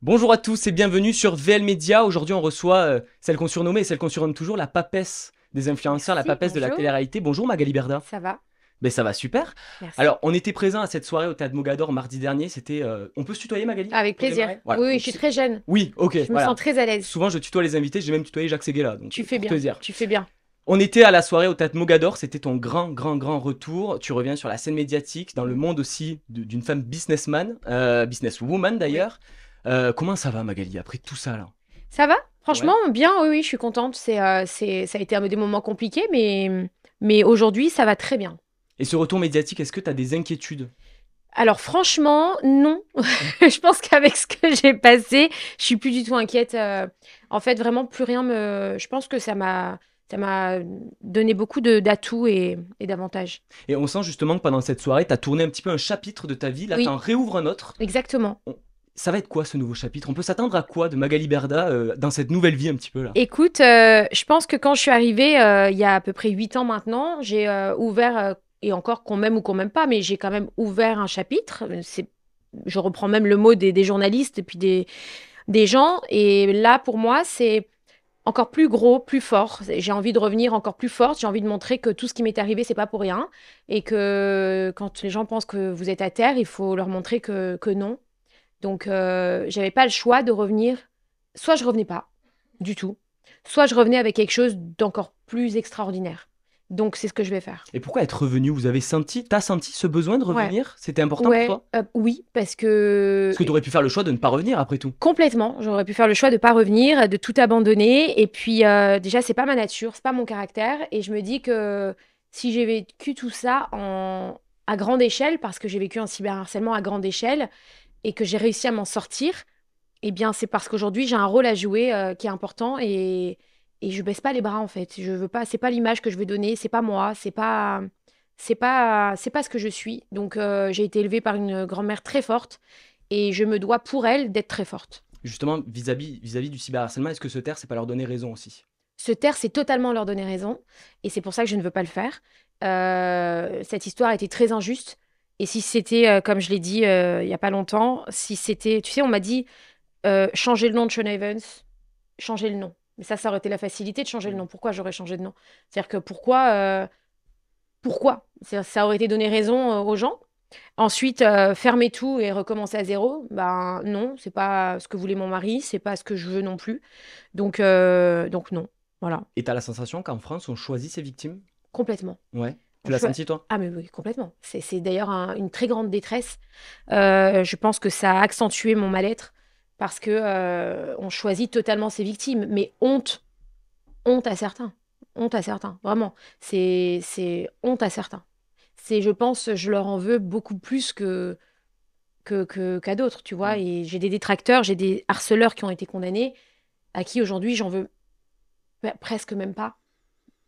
Bonjour à tous et bienvenue sur VL Media. Aujourd'hui, on reçoit euh, celle qu'on surnommait et celle qu'on surnomme toujours la papesse des influenceurs, la papesse de la télé-réalité. Bonjour Magali Berda. Ça va ben, ça va super. Alors, on était présents à cette soirée au Théâtre Mogador mardi dernier. C'était. Euh, on peut se tutoyer, Magali Avec plaisir. Oui, je suis très jeune. Oui, ok. Je me sens très à l'aise. Souvent, je tutoie les invités. J'ai même tutoyé Jacques Seguela. tu fais bien. Tu fais bien. On était à la soirée au Théâtre Mogador, c'était ton grand, grand, grand retour. Tu reviens sur la scène médiatique, dans le monde aussi d'une femme businessman, euh, businesswoman d'ailleurs. Euh, comment ça va, Magali, après tout ça là Ça va Franchement, bien, oui, je suis contente. Euh, c'est, ça a été un des moments compliqués, mais, mais aujourd'hui, ça va très bien. Et ce retour médiatique, est-ce que tu as des inquiétudes alors franchement, non. je pense qu'avec ce que j'ai passé, je suis plus du tout inquiète. Euh, en fait, vraiment plus rien me. Je pense que ça m'a ça m'a donné beaucoup d'atouts et, et, d'avantages. Et on sent justement que pendant cette soirée, tu as tourné un petit peu un chapitre de ta vie. Là, tu en réouvres un autre. Exactement ça va être quoi ce nouveau chapitre On peut s'attendre à quoi de Magali Berda euh, dans cette nouvelle vie un petit peu là Écoute, euh, je pense que quand je suis arrivée euh, il y a à peu près huit ans maintenant, j'ai ouvert, et encore qu'on m'aime ou qu'on m'aime pas, mais j'ai quand même ouvert un chapitre. Je reprends même le mot des, journalistes et puis des, gens. Et là, pour moi, c'est encore plus gros, plus fort. J'ai envie de revenir encore plus forte. J'ai envie de montrer que tout ce qui m'est arrivé, c'est pas pour rien. Et que quand les gens pensent que vous êtes à terre, il faut leur montrer que non, donc, euh, j'avais pas le choix de revenir. Soit je revenais pas du tout, soit je revenais avec quelque chose d'encore plus extraordinaire. Donc, c'est ce que je vais faire. Et pourquoi être revenu Vous avez senti, t'as senti ce besoin de revenir C'était important pour toi euh, Oui, parce que. Parce que t'aurais pu faire le choix de ne pas revenir après tout. Complètement. J'aurais pu faire le choix de ne pas revenir, de tout abandonner. Et puis, euh, déjà, c'est pas ma nature, c'est pas mon caractère. Et je me dis que si j'ai vécu tout ça en, à grande échelle, parce que j'ai vécu un cyberharcèlement à grande échelle, et que j'ai réussi à m'en sortir, eh bien, c'est parce qu'aujourd'hui, j'ai un rôle à jouer euh, qui est important et, et je baisse pas les bras, en fait. Je veux pas, c'est pas l'image que je veux donner, c'est pas moi, c'est pas, c'est pas, c'est pas ce que je suis. Donc, euh, j'ai été élevée par une grand-mère très forte et je me dois pour elle d'être très forte. Justement, vis-à-vis, vis du cyberharcèlement, est-ce que se taire, c'est pas leur donner raison aussi Se taire, c'est totalement leur donner raison et c'est pour ça que je ne veux pas le faire. Euh, cette histoire a était très injuste et si c'était, euh, comme je l'ai dit euh, il y a pas longtemps, si c'était, tu sais, on m'a dit euh, changer le nom de Sean Evans, changer le nom. Mais ça, ça aurait été la facilité de changer le mm. nom. Pourquoi j'aurais changé de nom C'est-à-dire que pourquoi, pourquoi Ça aurait été donner raison aux gens. Ensuite, fermer tout et recommencer à zéro. Ben non, c'est pas ce que voulait mon mari, c'est pas ce que je veux non plus. Donc, donc non, voilà. Et as la sensation qu'en France, on choisit ses victimes Complètement. Ouais toi Ah, mais oui, complètement. C'est d'ailleurs une très grande détresse. Euh, je pense que ça a accentué mon mal-être parce que euh, on choisit totalement ses victimes. Mais honte, honte à certains. Honte à certains, vraiment. C'est honte à certains. C'est, je pense, je leur en veux beaucoup plus que qu'à que, qu'à d'autres, tu vois. Mm. Et j'ai des détracteurs, j'ai des harceleurs qui ont été condamnés, à qui aujourd'hui j'en veux bah, presque même pas,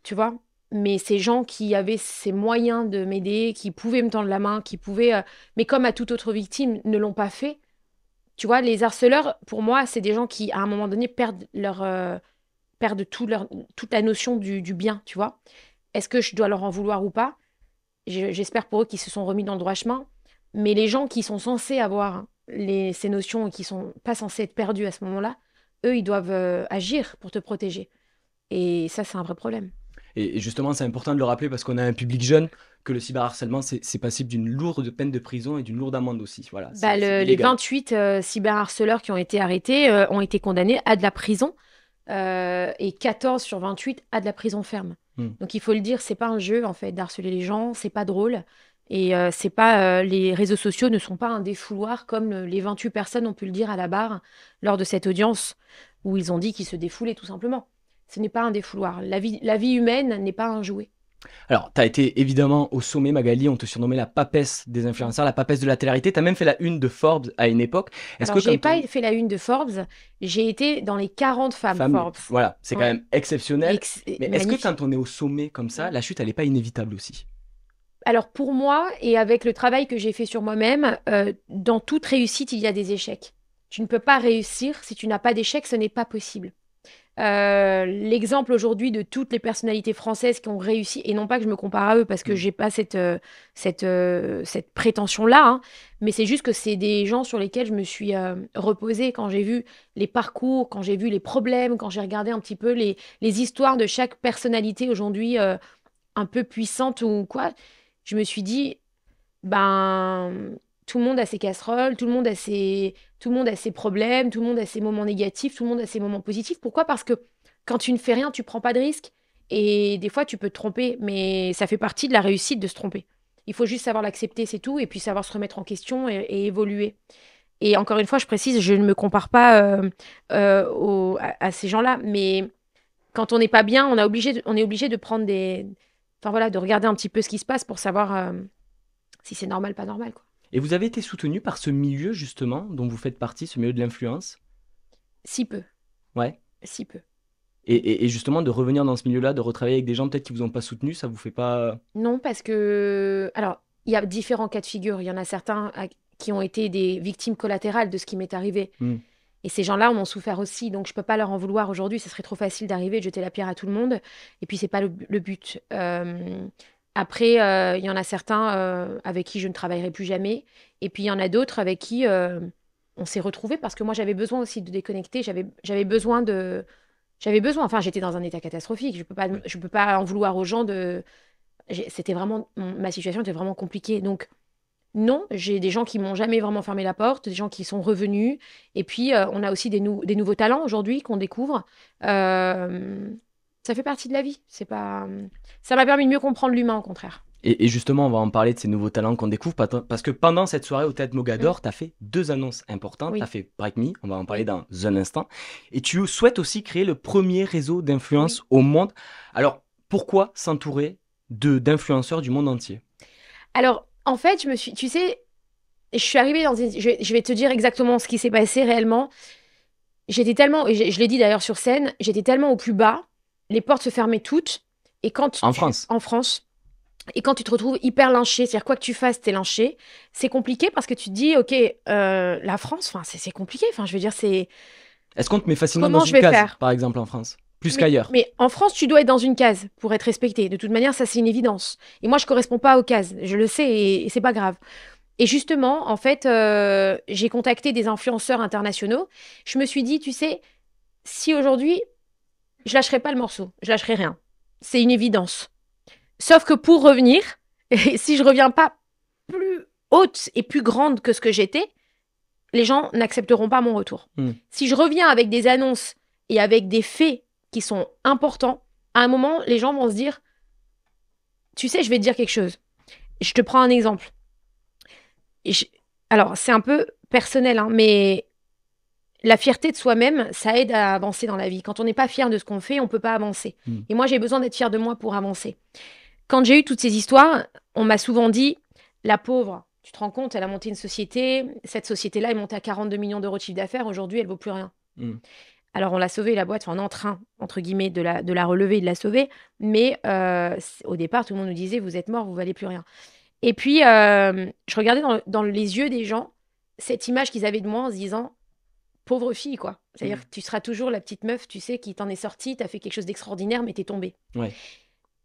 tu vois mais ces gens qui avaient ces moyens de m'aider, qui pouvaient me tendre la main, qui pouvaient, euh, mais comme à toute autre victime, ne l'ont pas fait. Tu vois, les harceleurs, pour moi, c'est des gens qui, à un moment donné, perdent leur, euh, perdent tout leur, toute la notion du, bien, tu vois. Est-ce que je dois leur en vouloir ou pas J'espère pour eux qu'ils se sont remis dans le droit chemin. Mais les gens qui sont censés avoir ces notions et qui sont pas censés être perdus à ce moment-là, eux, ils doivent euh, agir pour te protéger. Et ça, c'est un vrai problème. Et, justement, c'est important de le rappeler parce qu'on a un public jeune que le cyberharcèlement, c'est passible d'une lourde peine de prison et d'une lourde amende aussi. Voilà, bah, les 28 euh, cyberharceleurs qui ont été arrêtés euh, ont été condamnés à de la prison euh, et 14 sur 28 à de la prison ferme. Hmm. Donc il faut le dire, c'est pas un jeu en fait d'harceler les gens, c'est pas drôle. Et c'est pas les réseaux sociaux ne sont pas un défouloir comme les 28 personnes ont pu le dire à la barre lors de cette audience où ils ont dit qu'ils se défoulaient tout simplement ce n'est pas un défouloir. La vie, la vie humaine n'est pas un jouet. Alors, tu as été évidemment au sommet, Magali, on te surnommait la papesse des influenceurs, la papesse de la télérité. Tu as même fait la une de Forbes à une époque. Est-ce que j'ai pas fait la une de Forbes, j'ai été dans les 40 femmes, Forbes. Voilà, c'est quand même exceptionnel. Mais est-ce que quand on est au sommet comme ça, la chute, elle n'est pas inévitable aussi alors pour moi, et avec le travail que j'ai fait sur moi-même, euh, dans toute réussite, il y a des échecs. Tu ne peux pas réussir si tu n'as pas d'échecs, ce n'est pas possible. Euh, l'exemple aujourd'hui de toutes les personnalités françaises qui ont réussi, et non pas que je me compare à eux parce que mm. j'ai pas cette, euh, cette, euh, cette prétention-là, hein, mais c'est juste que c'est des gens sur lesquels je me suis reposée quand j'ai vu les parcours, quand j'ai vu les problèmes, quand j'ai regardé un petit peu les, les histoires de chaque personnalité aujourd'hui un peu puissante ou quoi. Je me suis dit, ben tout le monde a ses casseroles, tout le monde a ses, tout le monde a ses problèmes, tout le monde a ses moments négatifs, tout le monde a ses moments positifs. Pourquoi Parce que quand tu ne fais rien, tu prends pas de risques. Et des fois, tu peux te tromper, mais ça fait partie de la réussite de se tromper. Il faut juste savoir l'accepter, c'est tout, et puis savoir se remettre en question et, évoluer. Et encore une fois, je précise, je ne me compare pas euh, euh, à, ces gens-là, mais quand on n'est pas bien, on, est obligé de prendre des. Enfin voilà, de regarder un petit peu ce qui se passe pour savoir euh, si c'est normal, pas normal. Quoi. Et vous avez été soutenu par ce milieu, justement, dont vous faites partie, ce milieu de l'influence Si peu. Ouais. Si peu. Et, justement, de revenir dans ce milieu-là, de retravailler avec des gens peut-être qui vous ont pas soutenu, ça vous fait pas. Euh non, parce que. Alors, il y a différents cas de figure. Il y en a certains qui ont été des victimes collatérales de ce qui m'est arrivé. Hmm. Et ces gens-là ont souffert aussi, donc je peux pas leur en vouloir aujourd'hui. Ce serait trop facile d'arriver et de jeter la pierre à tout le monde. Et puis c'est pas le, but. Euh, après, euh, il y en a certains euh, avec qui je ne travaillerai plus jamais. Et puis, il y en a d'autres avec qui euh, on s'est retrouvés parce que moi, j'avais besoin aussi de déconnecter. J'avais besoin de. J'avais besoin. Enfin, j'étais dans un état catastrophique. Je ne peux, pas, je peux pas en vouloir aux gens de. C'était vraiment. Ma situation était vraiment compliquée. Donc, non, j'ai des gens qui m'ont jamais vraiment fermé la porte, des gens qui sont revenus. Et puis, on a aussi des, des nouveaux talents aujourd'hui qu'on découvre. Euh, ça fait partie de la vie. C'est pas, euh, ça m'a permis de mieux comprendre l'humain au contraire. Et, justement, on va en parler de ces nouveaux talents qu'on découvre, parce que pendant cette soirée au Théâtre Mogador, tu as fait deux annonces importantes. Tu as fait Break Me, on va en parler dans un instant. Et tu souhaites aussi créer le premier réseau d'influence au monde. Alors, pourquoi s'entourer d'influenceurs du monde entier Alors, en fait, je me suis, tu sais, je suis arrivée dans je, vais te dire exactement ce qui s'est passé réellement. J'étais tellement, je l'ai dit d'ailleurs sur scène, j'étais tellement au plus bas les portes se fermaient toutes. Et quand en France. En France. Et quand tu te retrouves hyper lynché, c'est-à-dire quoi que tu fasses, t'es lynché, c'est compliqué parce que tu te dis, ok, euh, la France, c'est compliqué. Enfin, je veux dire, c'est. Est-ce qu'on te met facilement dans une case, faire par exemple, en France plus qu'ailleurs. Mais en France, tu dois être dans une case pour être respecté. De toute manière, ça c'est une évidence. Et moi, je correspond pas aux cases. Je le sais et, et c'est pas grave. Et justement, en fait, euh, j'ai contacté des influenceurs internationaux. Je me suis dit, tu sais, si aujourd'hui je lâcherai pas le morceau, je lâcherai rien. C'est une évidence. Sauf que pour revenir, si je reviens pas plus haute et plus grande que ce que j'étais, les gens n'accepteront pas mon retour. Hmm. Si je reviens avec des annonces et avec des faits qui sont importants, à un moment, les gens vont se dire Tu sais, je vais te dire quelque chose. Je te prends un exemple. Alors, c'est un peu personnel, hein, mais la fierté de soi-même, ça aide à avancer dans la vie. Quand on n'est pas fier de ce qu'on fait, on ne peut pas avancer. Hmm. Et moi, j'ai besoin d'être fier de moi pour avancer. Quand j'ai eu toutes ces histoires, on m'a souvent dit, la pauvre, tu te rends compte, elle a monté une société, cette société-là est montée à 42 millions d'euros de chiffre d'affaires, aujourd'hui, elle vaut plus rien. Hmm. Alors, on l'a sauvée, la boîte, on est en train, entre guillemets, de la, de la relever et de la sauver, mais euh, au départ, tout le monde nous disait, vous êtes mort, vous valez plus rien. Et puis, euh, je regardais dans, dans les yeux des gens cette image qu'ils avaient de moi en se disant, pauvre fille, quoi. C'est-à-dire mm. tu seras toujours la petite meuf, tu sais, qui t'en est sortie, t'as fait quelque chose d'extraordinaire, mais t'es tombée. Ouais.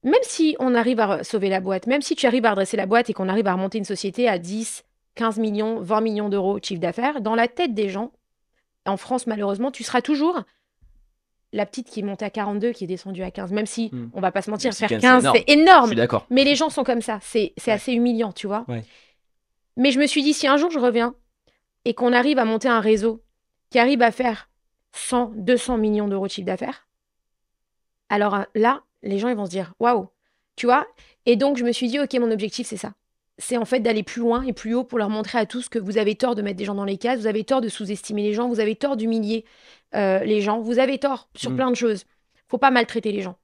Même si on arrive à sauver la boîte, même si tu arrives à redresser la boîte et qu'on arrive à remonter une société à 10, 15 millions, 20 millions d'euros de chiffre d'affaires, dans la tête des gens, en France, malheureusement, tu seras toujours la petite qui est montée à 42, qui est descendue à 15, même si, mm. on va pas se mentir, faire 15, c'est énorme. d'accord. Mais les gens sont comme ça, c'est assez humiliant, tu vois. Ouais. Mais je me suis dit, si un jour je reviens et qu'on arrive à monter un réseau qui arrive à faire 100, 200 millions d'euros de chiffre d'affaires, alors euh, là, les gens ils vont se dire waouh, tu vois. Et donc je me suis dit ok, mon objectif c'est ça. C'est en fait d'aller plus loin et plus haut pour leur montrer à tous que vous avez tort de mettre des gens dans les cases, vous avez tort de sous-estimer les gens, vous avez tort d'humilier euh, les gens, vous avez tort sur mmh. plein de choses. Faut pas maltraiter les gens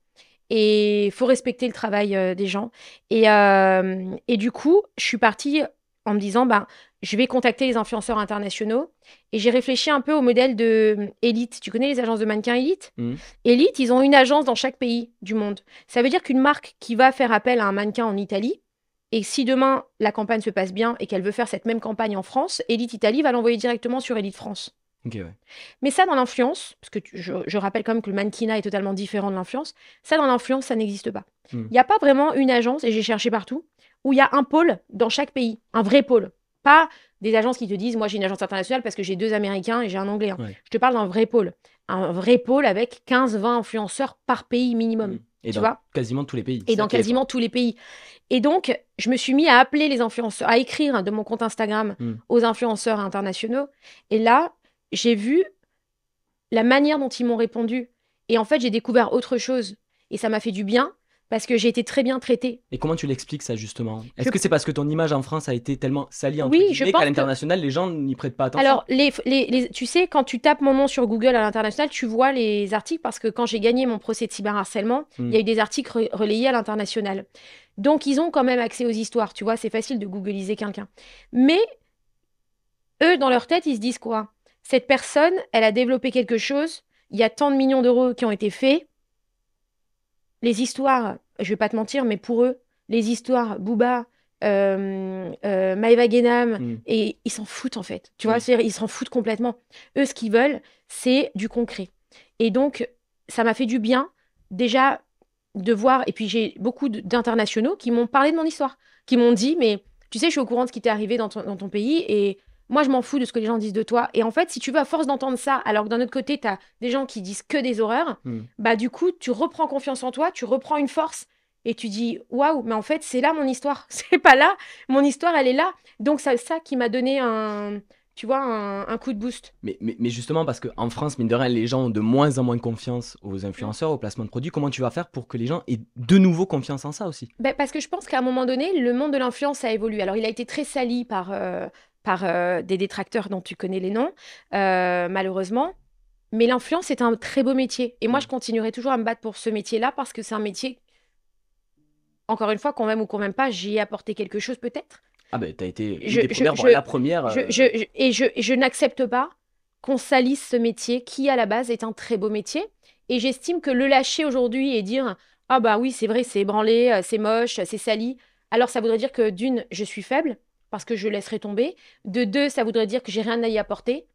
et faut respecter le travail euh, des gens. Et, et, du coup, je suis partie en me disant bah je vais contacter les influenceurs internationaux et j'ai réfléchi un peu au modèle de euh, Elite. Tu connais les agences de mannequins Elite mm. Elite, ils ont une agence dans chaque pays du monde. Ça veut dire qu'une marque qui va faire appel à un mannequin en Italie, et si demain la campagne se passe bien et qu'elle veut faire cette même campagne en France, Elite Italie va l'envoyer directement sur Elite France. Mais ça, dans l'influence, parce que je, rappelle quand même que le mannequinat est totalement différent de l'influence, ça, dans l'influence, ça n'existe pas. Mm. Il n'y a pas vraiment une agence, et j'ai cherché partout, où il y a un pôle dans chaque pays, un vrai pôle. Pas des agences qui te disent, moi j'ai une agence internationale parce que j'ai deux Américains et j'ai un Anglais. Hein. Je te parle d'un vrai pôle. Un vrai pôle avec 15-20 influenceurs par pays minimum. Mmh. Et tu dans quasiment tous les pays. Et dans quasiment tous les pays. Et donc, je me suis mis à appeler les influenceurs, à écrire de mon compte Instagram mmh. aux influenceurs internationaux. Et là, j'ai vu la manière dont ils m'ont répondu. Et en fait, j'ai découvert autre chose. Et ça m'a fait du bien parce que j'ai été très bien traitée. Et comment tu l'expliques ça justement Est-ce que c'est parce que ton image en France a été tellement salie entre oui, qu'à l'international les gens n'y prêtent pas attention Alors tu sais quand tu tapes mon nom sur Google à l'international, tu vois les articles parce que quand j'ai gagné mon procès de cyberharcèlement, hmm. il y a eu des articles relayés à l'international. Donc ils ont quand même accès aux histoires, tu vois, c'est facile de googliser quelqu'un. Mais eux dans leur tête, ils se disent quoi Cette personne, elle a développé quelque chose, il y a tant de millions d'euros qui ont été faits les histoires je vais pas te mentir, mais pour eux, les histoires Booba, euh, euh mm. et ils s'en foutent en fait. Tu mm. vois, ils s'en foutent complètement. Eux, ce qu'ils veulent, c'est du concret. Et donc, ça m'a fait du bien déjà de voir. Et puis, j'ai beaucoup d'internationaux qui m'ont parlé de mon histoire, qui m'ont dit, mais tu sais, je suis au courant de ce qui t'est arrivé dans ton, dans ton pays et moi, je m'en fous de ce que les gens disent de toi. Et en fait, si tu veux, à force d'entendre ça, alors que d'un autre côté, tu as des gens qui disent que des horreurs, hmm. bah du coup, tu reprends confiance en toi, tu reprends une force et tu dis waouh, mais en fait, c'est là mon histoire. C'est pas là. Mon histoire, elle est là. Donc, c'est ça qui m'a donné un. Tu vois, un, coup de boost. Mais, mais, justement, parce qu'en France, mine de rien, les gens ont de moins en moins confiance aux mm. influenceurs, aux placements de produits. Comment tu vas faire pour que les gens aient de nouveau confiance en ça aussi bah, Parce que je pense qu'à un moment donné, le monde de l'influence a évolué. Alors, il a été très sali par euh, par euh, des détracteurs dont tu connais les noms, euh, malheureusement. Mais l'influence est un très beau métier. Et moi, mm. je continuerai toujours à me battre pour ce métier-là parce que c'est un métier, encore une fois, qu'on aime ou qu'on m'aime pas, j'y ai apporté quelque chose peut-être. Ah ben, tu as été des premières, la première. Euh, et je, n'accepte pas qu'on salisse ce métier qui, à la base, est un très beau métier. Et j'estime que le lâcher aujourd'hui et dire « Ah bah oui, c'est vrai, c'est ébranlé, c'est moche, c'est sali », alors ça voudrait dire que d'une, je suis faible – parce que je laisserai tomber. De deux, ça voudrait dire que j'ai rien à y apporter.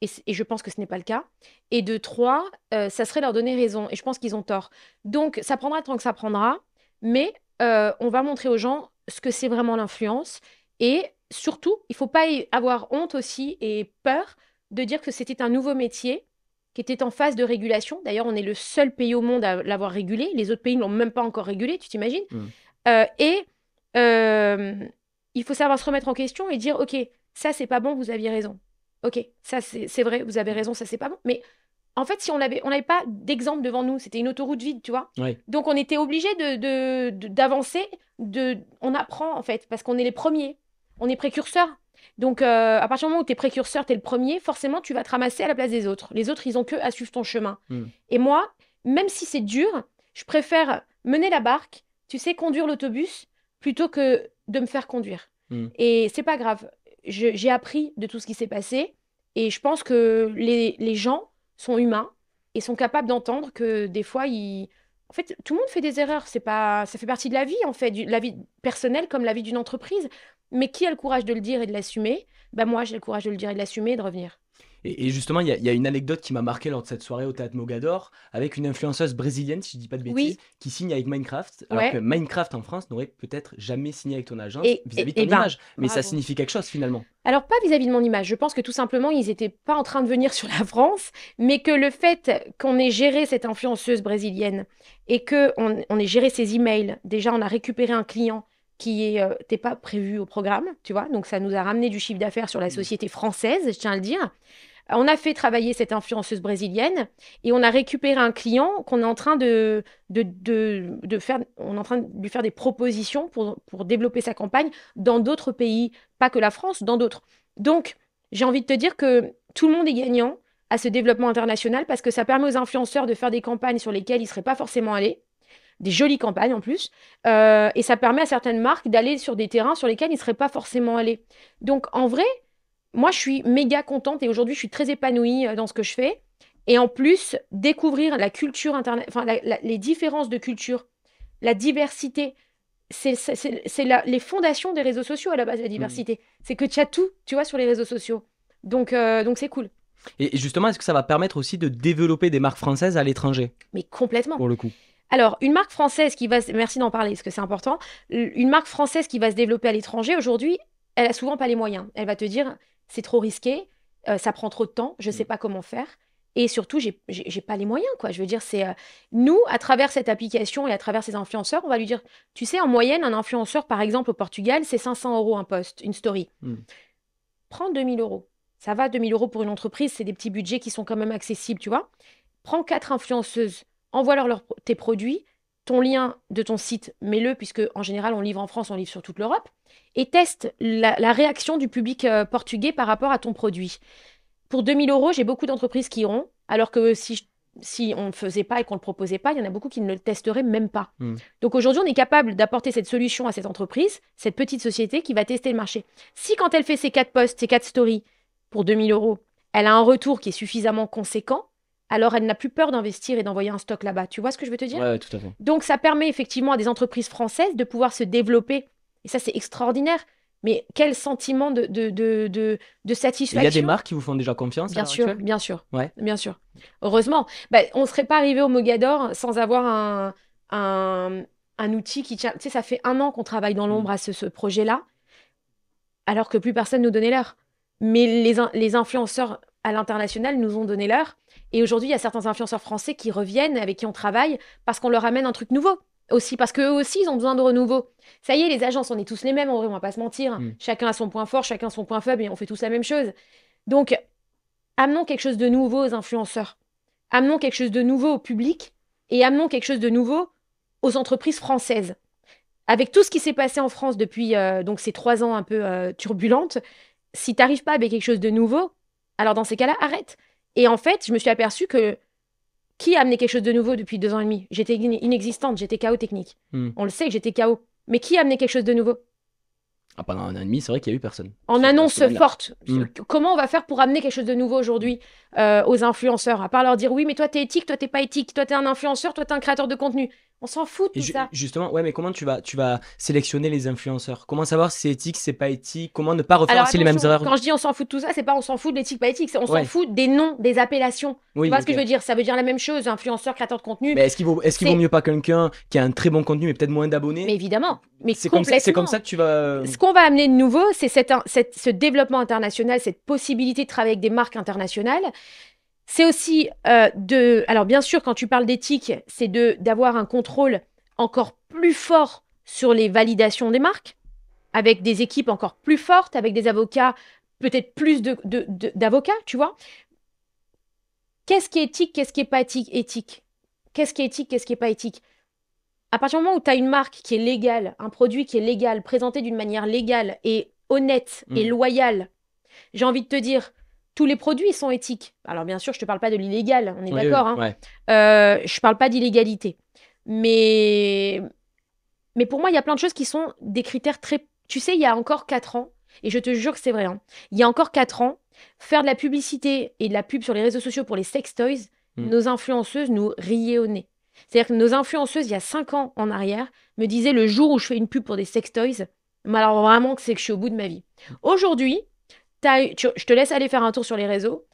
Et, je pense que ce n'est pas le cas. Et de trois, euh, ça serait leur donner raison. Et je pense qu'ils ont tort. Donc, ça prendra tant que ça prendra. Mais euh, on va montrer aux gens ce que c'est vraiment l'influence. Et surtout, il ne faut pas avoir honte aussi et peur de dire que c'était un nouveau métier qui était en phase de régulation. D'ailleurs, on est le seul pays au monde à l'avoir régulé. Les autres pays ne l'ont même pas encore régulé, tu t'imagines mmh. euh, Et il faut savoir se remettre en question et dire, OK, ça, c'est pas bon, vous aviez raison. OK, ça, c'est vrai, vous avez raison, ça, c'est pas bon. Mais en fait, si on n'avait on n'avait pas d'exemple devant nous, c'était une autoroute vide, tu vois. Donc, on était obligé d'avancer. De, d'avancer de, on apprend, en fait, parce qu'on est les premiers. On est précurseurs. Donc, euh, à partir du moment où tu es précurseur, tu es le premier, forcément, tu vas te ramasser à la place des autres. Les autres, ils ont que à suivre ton chemin. Hmm. Et moi, même si c'est dur, je préfère mener la barque, tu sais, conduire l'autobus, plutôt que de me faire conduire. Mm. Et c'est pas grave. J'ai appris de tout ce qui s'est passé. Et je pense que les, gens sont humains et sont capables d'entendre que des fois, ils. En fait, tout le monde fait des erreurs. C'est pas, ça fait partie de la vie en fait, la vie personnelle comme la vie d'une entreprise. Mais qui a le courage de le dire et de l'assumer Ben moi, j'ai le courage de le dire et de l'assumer et de revenir. Et, justement, il y, a une anecdote qui m'a marqué lors de cette soirée au Théâtre Mogador avec une influenceuse brésilienne, si je ne dis pas de bêtises, qui signe avec Minecraft, alors que Minecraft en France n'aurait peut-être jamais signé avec ton agence vis-à-vis de ton ben, image. Mais ça signifie quelque chose finalement. Alors pas vis-à-vis de mon image, je pense que tout simplement ils n'étaient pas en train de venir sur la France, mais que le fait qu'on ait géré cette influenceuse brésilienne et que on, ait géré ses emails, déjà on a récupéré un client qui n'était euh, pas prévu au programme, tu vois, donc ça nous a ramené du chiffre d'affaires sur la mm. société française, je tiens à le dire. On a fait travailler cette influenceuse brésilienne et on a récupéré un client qu'on est en train de, de, faire, on est en train de lui faire des propositions pour, développer sa campagne dans d'autres pays, pas que la France, dans d'autres. Donc, j'ai envie de te dire que tout le monde est gagnant à ce développement international parce que ça permet aux influenceurs de faire des campagnes sur lesquelles ils ne seraient pas forcément allés, des jolies campagnes en plus, euh, et ça permet à certaines marques d'aller sur des terrains sur lesquels ils ne seraient pas forcément allés. Donc en vrai, moi, je suis méga contente et aujourd'hui, je suis très épanouie euh, dans ce que je fais. Et en plus, découvrir la culture internet, enfin, les différences de culture, la diversité, c'est les fondations des réseaux sociaux à la base, la diversité. Mmh. C'est que tu as tout, tu vois, sur les réseaux sociaux. Donc, euh, donc c'est cool. Et justement, est-ce que ça va permettre aussi de développer des marques françaises à l'étranger Mais complètement. Pour le coup. Alors, une marque française qui va... Se... Merci d'en parler, parce que c'est important. Une marque française qui va se développer à l'étranger, aujourd'hui, elle a souvent pas les moyens. Elle va te dire, c'est trop risqué, euh, ça prend trop de temps, je ne sais mm. pas comment faire. Et surtout, n'ai pas les moyens, quoi. Je veux dire, c'est euh, nous, à travers cette application et à travers ces influenceurs, on va lui dire, tu sais, en moyenne, un influenceur, par exemple, au Portugal, c'est 500 euros un poste, une story. Mm. Prends 2000 euros. Ça va, 2000 euros pour une entreprise, c'est des petits budgets qui sont quand même accessibles, tu vois. Prends quatre influenceuses, envoie-leur tes produits, ton lien de ton site, mets-le, puisque en général, on livre en France, on livre sur toute l'Europe, et teste la, réaction du public euh, portugais par rapport à ton produit. Pour 2000 euros, j'ai beaucoup d'entreprises qui iront, alors que si on ne faisait pas et qu'on ne le proposait pas, il y en a beaucoup qui ne le testeraient même pas. Hmm. Donc aujourd'hui, on est capable d'apporter cette solution à cette entreprise, cette petite société qui va tester le marché. Si quand elle fait ses quatre posts, ses quatre stories pour 2000 euros, elle a un retour qui est suffisamment conséquent, alors elle n'a plus peur d'investir et d'envoyer un stock là-bas. Tu vois ce que je veux te dire ouais, tout à fait. Donc ça permet effectivement à des entreprises françaises de pouvoir se développer. Et ça, c'est extraordinaire. Mais quel sentiment de, de, satisfaction. Il y a des marques qui vous font déjà confiance Bien sûr, bien sûr. Ouais. Bien sûr. Heureusement. Bah, on ne serait pas arrivé au Mogador sans avoir un, un, outil qui tient. Tu sais, ça fait un an qu'on travaille dans l'ombre mm. à ce, projet-là, alors que plus personne nous donnait l'heure. Mais les, les influenceurs à l'international nous ont donné l'heure. Et aujourd'hui, il y a certains influenceurs français qui reviennent, avec qui on travaille, parce qu'on leur amène un truc nouveau. Aussi, parce qu'eux aussi, ils ont besoin de renouveau. Ça y est, les agences, on est tous les mêmes, on va pas se mentir. Mm. Chacun a son point fort, chacun son point faible, et on fait tous la même chose. Donc, amenons quelque chose de nouveau aux influenceurs. Amenons quelque chose de nouveau au public, et amenons quelque chose de nouveau aux entreprises françaises. Avec tout ce qui s'est passé en France depuis euh, donc ces trois ans un peu euh, turbulentes, si tu n'arrives pas avec quelque chose de nouveau, alors dans ces cas-là, arrête. Et en fait, je me suis aperçue que qui a amené quelque chose de nouveau depuis deux ans et demi J'étais inexistante, j'étais chaos technique. Hmm. On le sait que j'étais chaos. Mais qui a amené quelque chose de nouveau ah, pendant un an et demi, c'est vrai qu'il y a eu personne. En annonce forte, hmm. comment on va faire pour amener quelque chose de nouveau aujourd'hui euh, aux influenceurs À part leur dire oui, mais toi, es éthique, toi, t'es pas éthique, toi, tu es un influenceur, toi, t'es un créateur de contenu. On s'en fout de tout ça. Justement, ouais, mais comment tu vas, tu vas sélectionner les influenceurs Comment savoir si c'est éthique, si c'est pas éthique Comment ne pas refaire les mêmes erreurs Quand je dis on s'en fout de tout ça, c'est pas on s'en fout de l'éthique, pas éthique, c'est on s'en fout des noms, des appellations. tu vois ce que je veux dire Ça veut dire la même chose, influenceur, créateur de contenu. Mais est-ce qu'il vaut, vaut mieux pas quelqu'un qui a un très bon contenu mais peut-être moins d'abonnés Mais évidemment. Mais c'est comme, c'est comme ça que tu vas. Euh, ce qu'on va amener de nouveau, c'est ce développement international, cette possibilité de travailler avec des marques internationales c'est aussi euh, de... Alors bien sûr, quand tu parles d'éthique, c'est de d'avoir un contrôle encore plus fort sur les validations des marques, avec des équipes encore plus fortes, avec des avocats, peut-être plus d'avocats, de, tu vois. Qu'est-ce qui est éthique, qu'est-ce qui est pas éthique, Qu'est-ce qui est éthique, qu'est-ce qui est pas éthique À partir du moment où tu as une marque qui est légale, un produit qui est légal, présenté d'une manière légale et honnête et mmh. loyale, j'ai envie de te dire, tous les produits sont éthiques. Alors bien sûr, je ne te parle pas de l'illégal, on est d'accord. Hein. Euh, je ne parle pas d'illégalité. Mais... Mais pour moi, il y a plein de choses qui sont des critères très... Tu sais, il y a encore 4 ans, et je te jure que c'est vrai, hein, il y a encore 4 ans, faire de la publicité et de la pub sur les réseaux sociaux pour les sex toys, hmm. nos influenceuses nous riaient au nez. C'est-à-dire que nos influenceuses, il y a 5 ans en arrière, me disaient le jour où je fais une pub pour des sex toys, mais alors vraiment que c'est que je suis au bout de ma vie. Hmm. Aujourd'hui, je te laisse aller faire un tour sur les réseaux.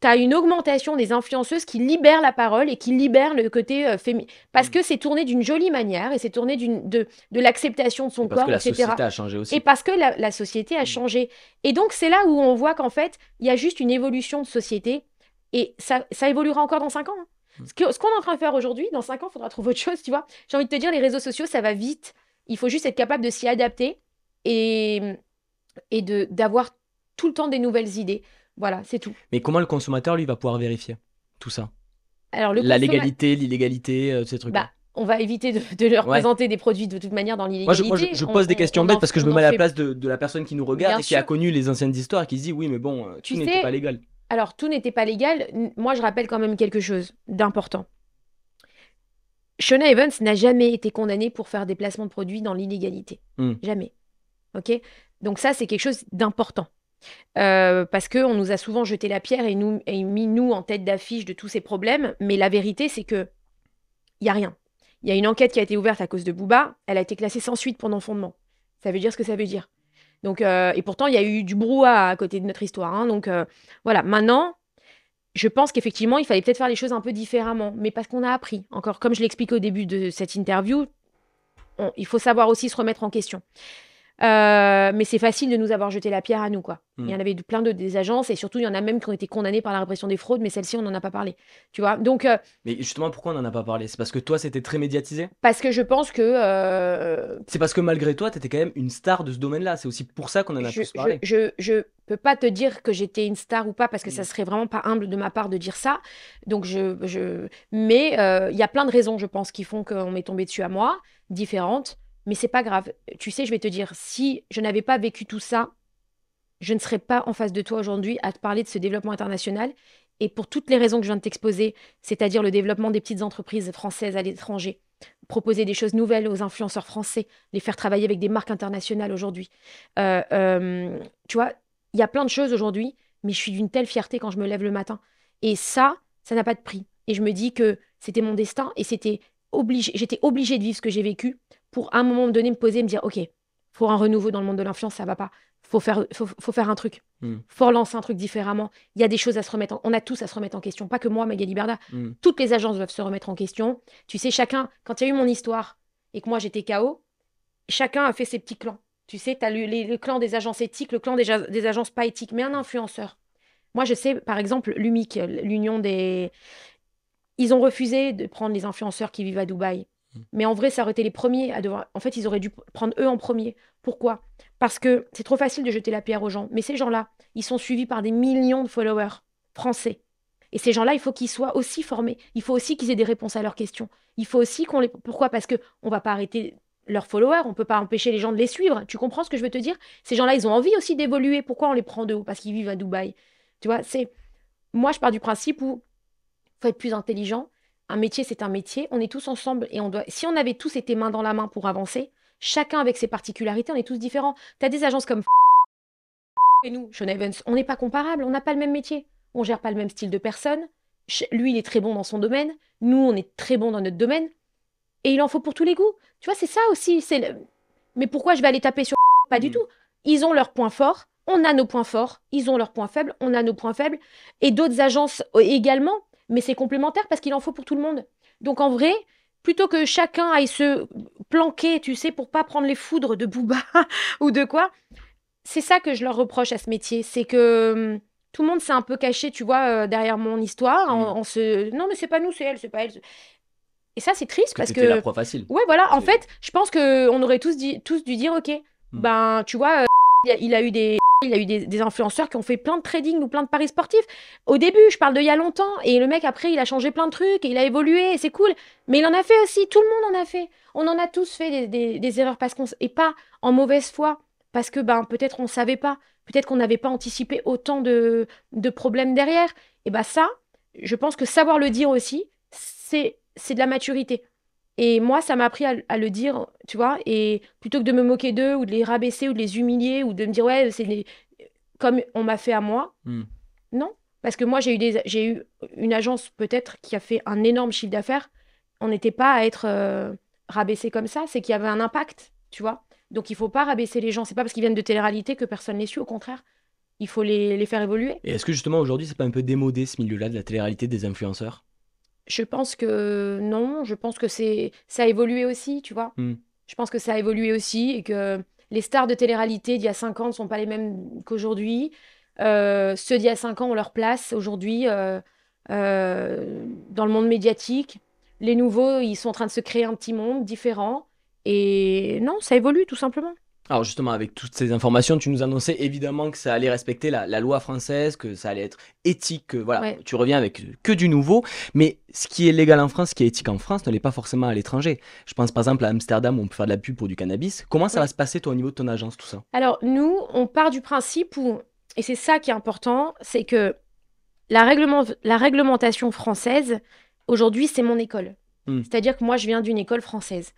Tu as une augmentation des influenceuses qui libèrent la parole et qui libèrent le côté euh, féminin. Parce mm. que c'est tourné d'une jolie manière et c'est tourné de, de l'acceptation de son parce corps, que la Société a changé aussi. Et parce que la, société a mm. changé. Et donc, c'est là où on voit qu'en fait, il y a juste une évolution de société et ça, ça évoluera encore dans cinq ans. Hein. Mm. Ce qu'on est en train de faire aujourd'hui, dans cinq ans, il faudra trouver autre chose, tu vois. J'ai envie de te dire, les réseaux sociaux, ça va vite. Il faut juste être capable de s'y adapter et, et d'avoir tout le temps des nouvelles idées. Voilà, c'est tout. Mais comment le consommateur, lui, va pouvoir vérifier tout ça Alors, La légalité, l'illégalité, tous euh, ces trucs bah, on va éviter de, leur présenter des produits de toute manière dans l'illégalité. Moi, je, pose des questions bêtes parce que je me mets à la place de, la personne qui nous regarde et qui a connu les anciennes histoires, qui dit oui, mais bon, euh, tu tout pas légal. Alors, tout n'était pas légal. Moi, je rappelle quand même quelque chose d'important. Shona Evans n'a jamais été condamnée pour faire des placements de produits dans l'illégalité. Hmm. Jamais. OK Donc ça, c'est quelque chose d'important. Euh, parce qu'on nous a souvent jeté la pierre et, nous, mis nous en tête d'affiche de tous ces problèmes. Mais la vérité, c'est que il n'y a rien. Il y a une enquête qui a été ouverte à cause de Booba. Elle a été classée sans suite pour non-fondement. Ça veut dire ce que ça veut dire. Donc, euh, et pourtant, il y a eu du brouhaha à côté de notre histoire. Hein. donc euh, voilà, maintenant, je pense qu'effectivement, il fallait peut-être faire les choses un peu différemment, mais parce qu'on a appris. Encore, comme je l'expliquais au début de cette interview, il faut savoir aussi se remettre en question. Euh, mais c'est facile de nous avoir jeté la pierre à nous, quoi. Il y mm. en avait plein de des agences, et surtout, il y en a même qui ont été condamnées par la répression des fraudes, mais celle-ci, on n'en a pas parlé. Tu vois Donc. Euh, mais justement, pourquoi on n'en a pas parlé C'est parce que toi, c'était très médiatisé Parce que je pense que. Euh, c'est parce que malgré toi, tu étais quand même une star de ce domaine-là. C'est aussi pour ça qu'on en a je, plus parlé. Je, je, peux pas te dire que j'étais une star ou pas, parce que mm. ça serait vraiment pas humble de ma part de dire ça. Donc, je. Mais il y a plein de raisons, je pense, qui font qu'on m'est tombé dessus à moi, différentes. Mais c'est pas grave. Tu sais, je vais te dire, si je n'avais pas vécu tout ça, je ne serais pas en face de toi aujourd'hui à te parler de ce développement international. Et pour toutes les raisons que je viens de t'exposer, c'est-à-dire le développement des petites entreprises françaises à l'étranger, proposer des choses nouvelles aux influenceurs français, les faire travailler avec des marques internationales aujourd'hui. Euh, euh, tu vois, il y a plein de choses aujourd'hui, mais je suis d'une telle fierté quand je me lève le matin. Et ça, ça n'a pas de prix. Et je me dis que c'était mon destin et c'était obligé, j'étais obligée de vivre ce que j'ai vécu pour un moment donné me poser et me dire ok faut un renouveau dans le monde de l'influence ça va pas faut faire faut, faire un truc Il hmm. faut relancer un truc différemment il y a des choses à se remettre en... on a tous à se remettre en question pas que moi Magali Berda hmm. toutes les agences doivent se remettre en question tu sais chacun quand il y a eu mon histoire et que moi j'étais KO chacun a fait ses petits clans tu sais tu as le, les, clan des agences éthiques le clan des, des agences pas éthiques mais un influenceur moi je sais par exemple l'UMIC l'union des ils ont refusé de prendre les influenceurs qui vivent à Dubaï Mm. Mais en vrai, ça aurait été les premiers à devoir. En fait, ils auraient dû prendre eux en premier. Pourquoi Parce que c'est trop facile de jeter la pierre aux gens. Mais ces gens-là, ils sont suivis par des millions de followers français. Et ces gens-là, il faut qu'ils soient aussi formés. Il faut aussi qu'ils aient des réponses à leurs questions. Il faut aussi qu'on les. Pourquoi Parce que on va pas arrêter leurs followers. On peut pas empêcher les gens de les suivre. Tu comprends ce que je veux te dire Ces gens-là, ils ont envie aussi d'évoluer. Pourquoi on les prend de haut Parce qu'ils vivent à Dubaï. Tu vois C'est. Moi, je pars du principe où faut être plus intelligent un métier, c'est un métier. On est tous ensemble et on doit. Si on avait tous été main dans la main pour avancer, chacun avec ses particularités, on est tous différents. T'as des agences comme et nous, Sean Evans, on n'est pas comparables, on n'a pas le même métier, on gère pas le même style de personne. Lui, il est très bon dans son domaine, nous, on est très bon dans notre domaine, et il en faut pour tous les goûts. Tu vois, c'est ça aussi. C'est le... mais pourquoi je vais aller taper sur Pas du mm. tout. Ils ont leurs points forts, on a nos points forts, ils ont leurs points faibles, on a nos points faibles, et d'autres agences euh, également mais c'est complémentaire parce qu'il en faut pour tout le monde. Donc en vrai, plutôt que chacun aille se planquer, tu sais, pour pas prendre les foudres de Booba ou de quoi, c'est ça que je leur reproche à ce métier, c'est que hum, tout le monde s'est un peu caché, tu vois, euh, derrière mon histoire, en, mm. non mais c'est pas nous, c'est elle, c'est pas elle. Et ça c'est triste parce, que, la facile. Ouais voilà, en fait, je pense que on aurait tous dit tous dû dire OK. Mm. Ben tu vois, euh, il a eu des il y a eu des, influenceurs qui ont fait plein de trading ou plein de paris sportifs. Au début, je parle d'il y a longtemps, et le mec, après, il a changé plein de trucs, et il a évolué, et c'est cool. Mais il en a fait aussi, tout le monde en a fait. On en a tous fait des, erreurs, parce qu'on, et pas en mauvaise foi, parce que ben, peut-être on ne savait pas, peut-être qu'on n'avait pas anticipé autant de, de problèmes derrière. Et bien ça, je pense que savoir le dire aussi, c'est de la maturité. Et moi, ça m'a appris à, le dire, tu vois. Et plutôt que de me moquer d'eux ou de les rabaisser ou de les humilier ou de me dire, ouais, c'est comme on m'a fait à moi, hmm. non. Parce que moi, j'ai eu, des... eu une agence peut-être qui a fait un énorme chiffre d'affaires. On n'était pas à être euh, rabaissé comme ça. C'est qu'il y avait un impact, tu vois. Donc il ne faut pas rabaisser les gens. C'est pas parce qu'ils viennent de téléralité que personne les suit. Au contraire, il faut les, faire évoluer. Et est-ce que justement aujourd'hui, c'est pas un peu démodé ce milieu-là de la télé des influenceurs je pense que non, je pense que c'est ça a évolué aussi, tu vois. Hmm. Je pense que ça a évolué aussi et que les stars de télé-réalité d'il y a 5 ans ne sont pas les mêmes qu'aujourd'hui. Euh, ceux d'il y a 5 ans ont leur place aujourd'hui euh, euh, dans le monde médiatique. Les nouveaux, ils sont en train de se créer un petit monde différent. Et non, ça évolue tout simplement. Alors justement, avec toutes ces informations, tu nous annonçais évidemment que ça allait respecter la, loi française, que ça allait être éthique, voilà, tu reviens avec euh, que du nouveau, mais ce qui est légal en France, ce qui est éthique en France, ne l'est pas forcément à l'étranger. Je pense par exemple à Amsterdam on peut faire de la pub pour du cannabis. Comment ça va se passer toi au niveau de ton agence, tout ça Alors nous, on part du principe où, et c'est ça qui est important, c'est que la, réglementation française, aujourd'hui, c'est mon école. Hmm. C'est-à-dire que moi, je viens d'une école française.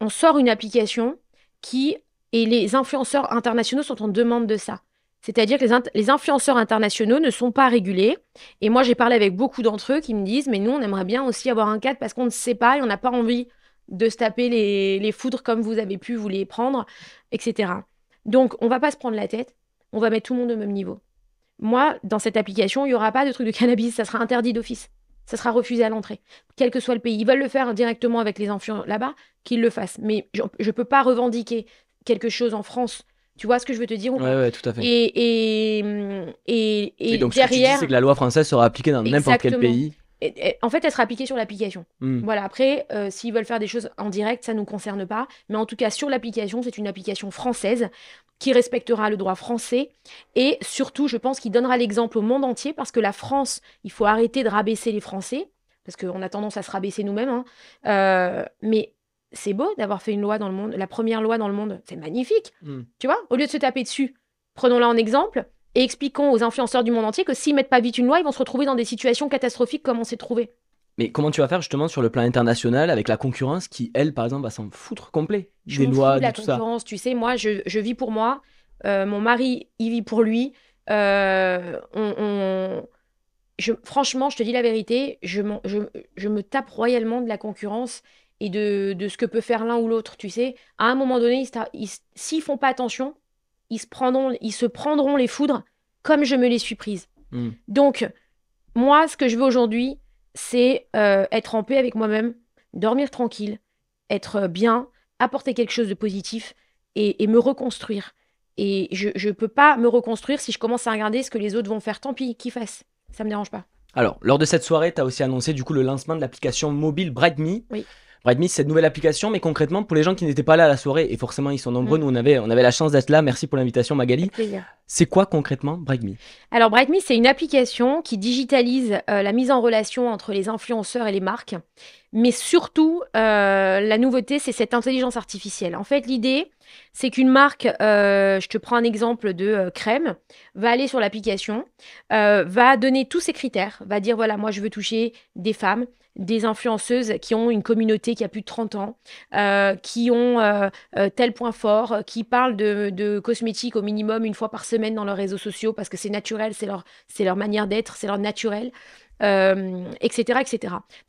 On sort une application qui et les influenceurs internationaux sont en demande de ça. C'est-à-dire que les, influenceurs internationaux ne sont pas régulés. Et moi, j'ai parlé avec beaucoup d'entre eux qui me disent, mais nous, on aimerait bien aussi avoir un cadre parce qu'on ne sait pas et on n'a pas envie de se taper les, foudres comme vous avez pu vous les prendre, etc. Donc, on va pas se prendre la tête. On va mettre tout le monde au même niveau. Moi, dans cette application, il n'y aura pas de truc de cannabis. Ça sera interdit d'office ça sera refusé à l'entrée, quel que soit le pays. Ils veulent le faire directement avec les enfants là-bas, qu'ils le fassent. Mais je ne peux pas revendiquer quelque chose en France. Tu vois ce que je veux te dire Oui, oui, tout à fait. Et, et, hum, et, donc, derrière... c'est que la loi française sera appliquée dans n'importe quel pays. En fait, elle sera appliquée sur l'application. Hmm. Voilà, après, euh, s'ils veulent faire des choses en direct, ça ne nous concerne pas. Mais en tout cas, sur l'application, c'est une application française qui respectera le droit français et surtout, je pense, qu'il donnera l'exemple au monde entier parce que la France, il faut arrêter de rabaisser les Français parce qu'on a tendance à se rabaisser nous-mêmes. Hein. Euh, mais c'est beau d'avoir fait une loi dans le monde, la première loi dans le monde, c'est magnifique. Hmm. Tu vois, au lieu de se taper dessus, prenons-la en exemple et expliquons aux influenceurs du monde entier que s'ils mettent pas vite une loi, ils vont se retrouver dans des situations catastrophiques comme on s'est trouvé. Mais comment tu vas faire justement sur le plan international avec la concurrence qui, elle, par exemple, va s'en foutre complet je des lois, la concurrence, tu sais, moi, je, vis pour moi. Euh, mon mari, il vit pour lui. Euh, je, franchement, je te dis la vérité, je, je, me tape royalement de la concurrence et de, ce que peut faire l'un ou l'autre, tu sais. À un moment donné, s'ils font pas attention, ils se, prendront, ils se prendront les foudres comme je me les suis prise. Hmm. Donc, moi, ce que je veux aujourd'hui, c'est euh, être en paix avec moi-même, dormir tranquille, être euh, bien, apporter quelque chose de positif et, me reconstruire. Et je ne peux pas me reconstruire si je commence à regarder ce que les autres vont faire. Tant pis, qu'ils fassent. Ça me dérange pas. Alors, lors de cette soirée, tu as aussi annoncé du coup le lancement de l'application mobile BrightMe. Oui c'est cette nouvelle application, mais concrètement, pour les gens qui n'étaient pas là à la soirée, et forcément ils sont nombreux, mm. nous on avait, on avait la chance d'être là, merci pour l'invitation Magali. C'est quoi concrètement Brightme Alors Brightme, c'est une application qui digitalise euh, la mise en relation entre les influenceurs et les marques, mais surtout, euh, la nouveauté, c'est cette intelligence artificielle. En fait, l'idée, c'est qu'une marque, euh, je te prends un exemple de crème, va aller sur l'application, va donner tous ses critères, va dire voilà, moi je veux toucher des femmes, des influenceuses qui ont une communauté qui a plus de 30 ans, euh, qui ont euh, euh, tel point fort, qui parlent de, cosmétiques au minimum une fois par semaine dans leurs réseaux sociaux parce que c'est naturel, c'est leur, c'est leur manière d'être, c'est leur naturel, etc., etc.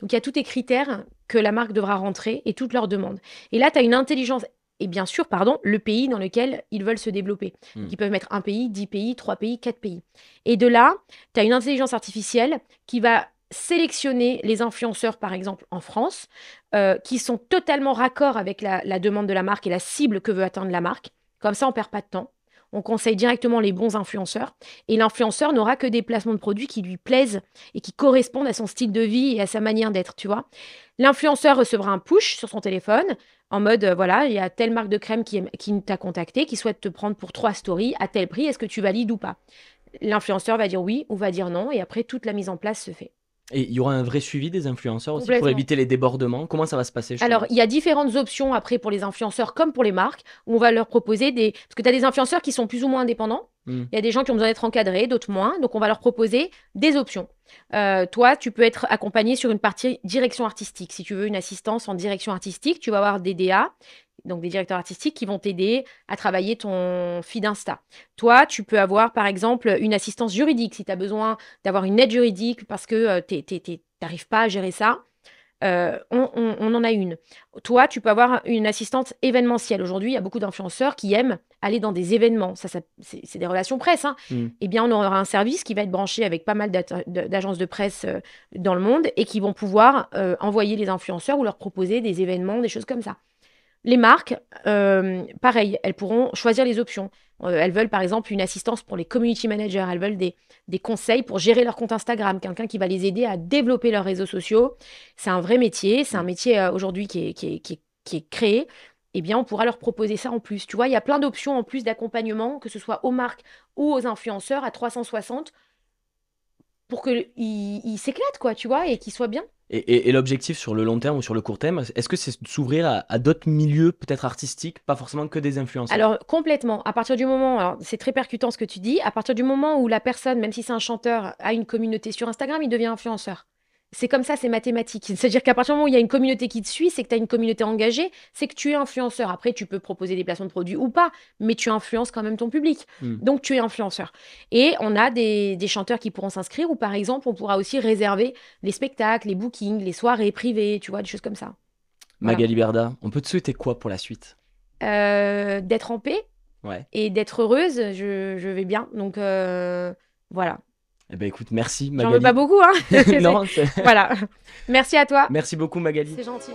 Donc il y a tous les critères que la marque devra rentrer et toutes leurs demandes. Et là, tu as une intelligence et bien sûr, pardon, le pays dans lequel ils veulent se développer. Hmm. Ils peuvent mettre un pays, dix pays, trois pays, quatre pays. Et de là, tu as une intelligence artificielle qui va sélectionner les influenceurs, par exemple, en France, euh, qui sont totalement raccord avec la, demande de la marque et la cible que veut atteindre la marque. Comme ça, on ne perd pas de temps. On conseille directement les bons influenceurs. Et l'influenceur n'aura que des placements de produits qui lui plaisent et qui correspondent à son style de vie et à sa manière d'être, tu vois. L'influenceur recevra un push sur son téléphone en mode, euh, voilà, il y a telle marque de crème qui, qui t'a contacté, qui souhaite te prendre pour trois stories à tel prix, est-ce que tu valides ou pas L'influenceur va dire oui ou va dire non, et après, toute la mise en place se fait. Et il y aura un vrai suivi des influenceurs aussi pour éviter les débordements. Comment ça va se passer Alors, il y a différentes options après pour les influenceurs comme pour les marques, où on va leur proposer des... Parce que tu as des influenceurs qui sont plus ou moins indépendants. Hmm. Il y a des gens qui ont besoin d'être encadrés, d'autres moins. Donc, on va leur proposer des options. Euh, toi, tu peux être accompagné sur une partie direction artistique. Si tu veux une assistance en direction artistique, tu vas avoir des DA donc des directeurs artistiques qui vont t'aider à travailler ton feed Insta. Toi, tu peux avoir par exemple une assistance juridique si tu as besoin d'avoir une aide juridique parce que euh, tu n'arrives pas à gérer ça. Euh, on, en a une. Toi, tu peux avoir une assistante événementielle. Aujourd'hui, il y a beaucoup d'influenceurs qui aiment aller dans des événements. Ça, ça c'est des relations presse. Hein. Mmh. Eh bien, on aura un service qui va être branché avec pas mal d'agences de presse euh, dans le monde et qui vont pouvoir envoyer les influenceurs ou leur proposer des événements, des choses comme ça. Les marques, euh, pareil, elles pourront choisir les options. Euh, elles veulent par exemple une assistance pour les community managers, elles veulent des, conseils pour gérer leur compte Instagram, quelqu'un qui va les aider à développer leurs réseaux sociaux. C'est un vrai métier, c'est un mm. métier euh, aujourd'hui qui, est, qui, est, créé. Eh bien, on pourra leur proposer ça en plus. Tu vois, il y a plein d'options en plus d'accompagnement, que ce soit aux marques ou aux influenceurs à 360 pour qu'il s'éclate, quoi, tu vois, et qu'il soit bien. Et, l'objectif sur le long terme ou sur le court terme, est-ce que c'est de s'ouvrir à, d'autres milieux, peut-être artistiques, pas forcément que des influenceurs Alors complètement. À partir du moment, c'est très percutant ce que tu dis, à partir du moment où la personne, même si c'est un chanteur, a une communauté sur Instagram, il devient influenceur c'est comme ça, c'est mathématique. C'est-à-dire qu'à partir du moment où il y a une communauté qui te suit, c'est que tu as une communauté engagée, c'est que tu es influenceur. Après, tu peux proposer des placements de produits ou pas, mais tu influences quand même ton public. Hmm. Donc, tu es influenceur. Et on a des, chanteurs qui pourront s'inscrire ou par exemple, on pourra aussi réserver les spectacles, les bookings, les soirées privées, tu vois, des choses comme ça. Magali Berda, on peut te souhaiter quoi pour la suite euh, D'être en paix et d'être heureuse. Je, vais bien. Donc, euh, voilà. Eh ben écoute, merci Magali. J'en veux pas beaucoup, hein non, Voilà. Merci à toi. Merci beaucoup Magali. C'est gentil.